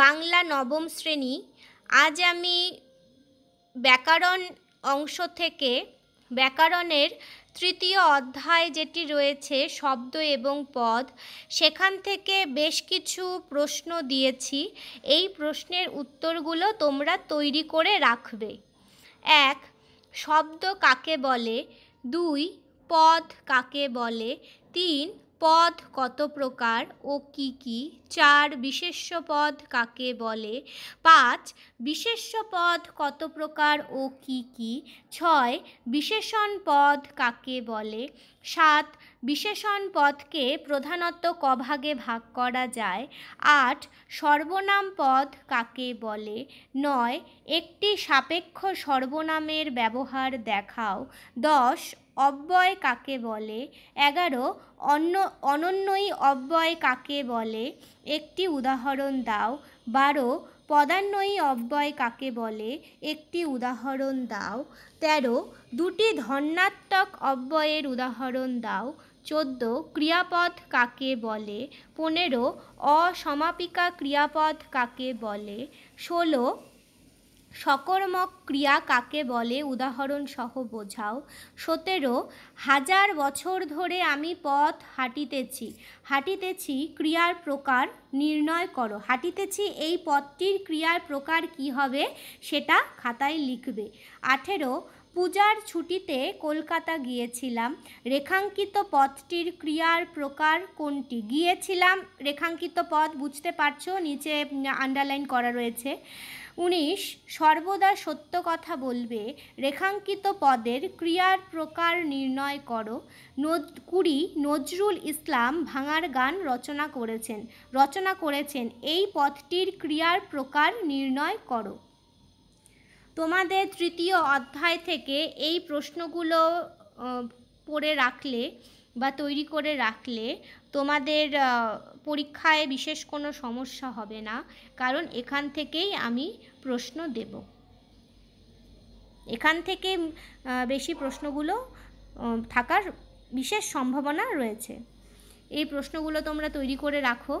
বাংলা নবম শ্রেণী আজ আমি ব্যাকরণ অংশ থেকে ব্যাকরণের তৃতীয় অধ্যায় যেটি রয়েছে শব্দ এবং পদ সেখান থেকে বেশ কিছু প্রশ্ন দিয়েছি এই প্রশ্নের উত্তরগুলো তোমরা তৈরি করে রাখবে এক শব্দ কাকে বলে দুই পদ কাকে বলে তিন পদ কত প্রকার ও কি কি চার বিশেষ পদ কাকে বলে পাঁচ বিশেষ পদ কত প্রকার ও কি কি ছয় বিশেষণ পদ কাকে বলে সাত বিশেষণ পদকে প্রধানত কভাগে ভাগ করা যায় আট সর্বনাম পদ কাকে বলে নয় একটি সাপেক্ষ সর্বনামের ব্যবহার দেখাও দশ অব্যয় কাকে বলে এগারো অন্য অনন্যই অব্যয় কাকে বলে একটি উদাহরণ দাও বারো পদান্নয়ী অব্যয় কাকে বলে একটি উদাহরণ দাও তেরো দুটি ধন্যাত্মক অব্যয়ের উদাহরণ দাও চোদ্দ ক্রিয়াপদ কাকে বলে পনেরো অসমাপিকা ক্রিয়াপদ কাকে বলে ষোলো সকর্মক ক্রিয়া কাকে বলে উদাহরণসহ বোঝাও সতেরো হাজার বছর ধরে আমি পথ হাঁটিতেছি হাঁটিতেছি ক্রিয়ার প্রকার নির্ণয় করো হাঁটিতেছি এই পথটির ক্রিয়ার প্রকার কি হবে সেটা খাতায় লিখবে আঠেরো পূজার ছুটিতে কলকাতা গিয়েছিলাম রেখাঙ্কিত পথটির ক্রিয়ার প্রকার কোনটি গিয়েছিলাম রেখাঙ্কিত পথ বুঝতে পারছো নিচে আন্ডারলাইন করা রয়েছে উনিশ সর্বদা সত্য কথা বলবে রেখাঙ্কিত পদের ক্রিয়ার প্রকার নির্ণয় করো নজ কুড়ি নজরুল ইসলাম ভাঙার গান রচনা করেছেন রচনা করেছেন এই পথটির ক্রিয়ার প্রকার নির্ণয় করো তোমাদের তৃতীয় অধ্যায় থেকে এই প্রশ্নগুলো পড়ে রাখলে বা তৈরি করে রাখলে তোমাদের পরীক্ষায় বিশেষ কোনো সমস্যা হবে না কারণ এখান থেকেই আমি প্রশ্ন দেব এখান থেকে বেশি প্রশ্নগুলো থাকার বিশেষ সম্ভাবনা রয়েছে এই প্রশ্নগুলো তোমরা তৈরি করে রাখো